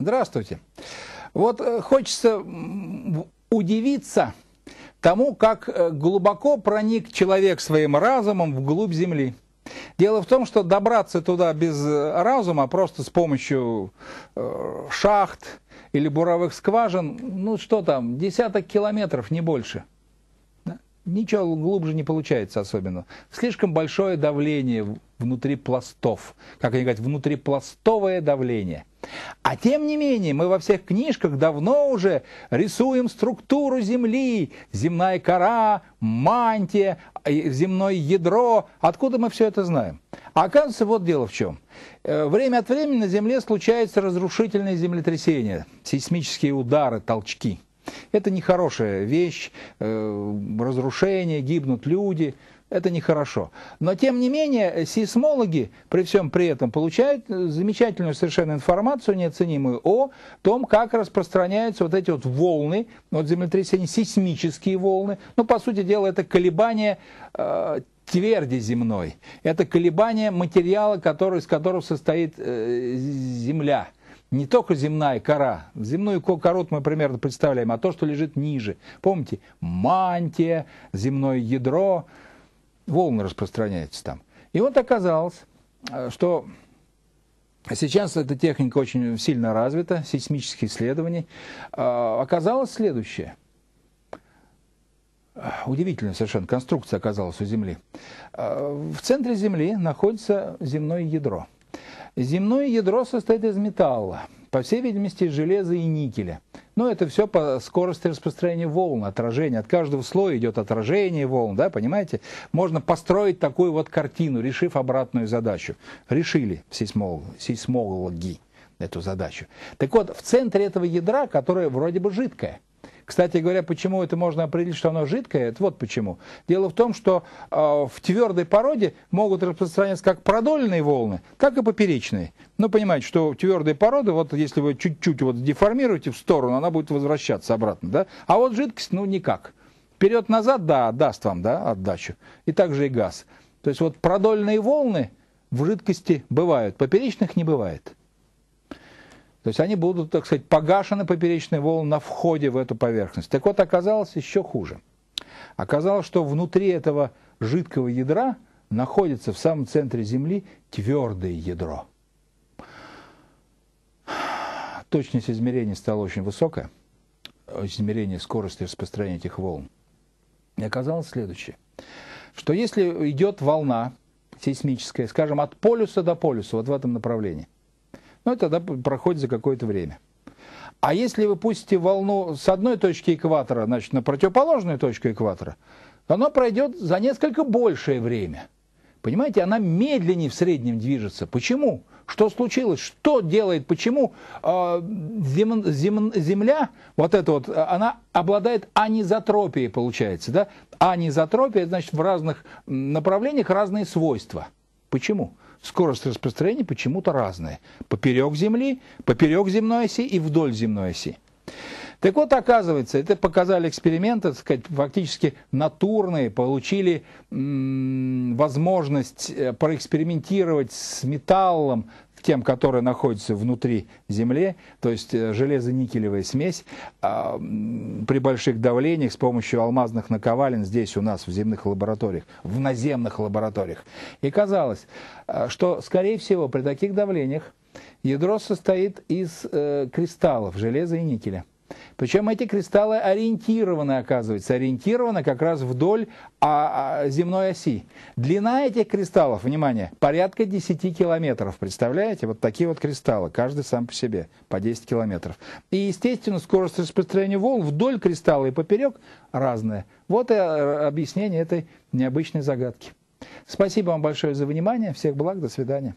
Здравствуйте. Вот э, хочется удивиться тому, как э, глубоко проник человек своим разумом вглубь земли. Дело в том, что добраться туда без э, разума, просто с помощью шахт или буровых скважин, ну что там, десяток километров, не больше. Ничего глубже не получается особенно. Слишком большое давление внутри пластов. Как они говорят, внутрипластовое давление. А тем не менее, мы во всех книжках давно уже рисуем структуру Земли, земная кора, мантия, э, земное ядро. Откуда мы все это знаем? А оказывается, вот дело в чем. Э, время от времени на Земле случаются разрушительные землетрясения, сейсмические удары, толчки – это нехорошая вещь, э, разрушение, гибнут люди, это нехорошо. Но тем не менее, сейсмологи при всем при этом получают э, замечательную совершенно информацию неоценимую о том, как распространяются вот эти вот волны, вот землетрясения, сейсмические волны. Ну, по сути дела, это колебания э, тверди земной. Это колебания материала, который, из которого состоит э, Земля не только земная кора, земную кору мы примерно представляем, а то, что лежит ниже. Помните, мантия, земное ядро, волны распространяются там. И вот оказалось, э, что сейчас эта техника очень сильно развита, сейсмические исследования. Э, оказалось следующее. Э, удивительная совершенно конструкция оказалась у Земли. В центре Земли находится земное ядро – Земное ядро состоит из металла, по всей видимости железа и никеля. Но это все по скорости распространения волн, отражения. От каждого слоя идет отражение волн, да, понимаете? Можно построить такую вот картину, решив обратную задачу. Решили сейсмологи эту задачу. Так вот, в центре этого ядра, которое вроде бы жидкое – кстати говоря, почему это можно определить, что оно жидкое, это вот почему. Дело в том, что э, в твердой породе могут распространяться как продольные волны, так и поперечные. Ну, понимаете, что твердые породы, вот если вы чуть-чуть вот деформируете в сторону, она будет возвращаться обратно, да? А вот жидкость, ну, никак. Вперед-назад, да, даст вам, да, отдачу. И также и газ. То есть вот продольные волны в жидкости бывают, поперечных не бывает. То есть они будут, так сказать, погашены поперечные волны на входе в эту поверхность. Так вот, оказалось еще хуже. Оказалось, что внутри этого жидкого ядра находится в самом центре Земли твердое ядро. Точность измерений стала очень высокая, измерение скорости распространения этих волн. И оказалось следующее, что если идет волна сейсмическая, скажем, от полюса до полюса, вот в этом направлении – но ну, это тогда проходит за какое-то время. А если вы пустите волну с одной точки экватора, значит, на противоположную точку экватора, она пройдет за несколько большее время. Понимаете, она медленнее в среднем движется. Почему? Что случилось? Что делает? Почему э, зем, зем, Земля, вот эта вот, а, она обладает анизотропией, получается, да? Анизотропия, значит, в разных направлениях разные свойства. Почему? Почему? скорость распространения почему-то разная. Поперек Земли, поперек земной оси и вдоль земной оси. Так вот, оказывается, это показали эксперименты, так сказать, фактически натурные, получили м возможность э, проэкспериментировать с металлом, к тем, которые находятся внутри земли, то есть э, железо-никелевая смесь, а, при больших давлениях с помощью алмазных наковален здесь у нас в земных лабораториях, в наземных лабораториях. И казалось, э, что, скорее всего, при таких давлениях ядро состоит из э, кристаллов железа и никеля. Причем эти кристаллы ориентированы, оказывается, ориентированы как раз вдоль а, а, земной оси. Длина этих кристаллов, внимание, порядка 10 километров, представляете? Вот такие вот кристаллы, каждый сам по себе, по 10 километров. И, естественно, скорость распространения волн вдоль кристалла и поперек разная. Вот и э, объяснение этой необычной загадки. Спасибо вам большое за внимание, всех благ, до свидания.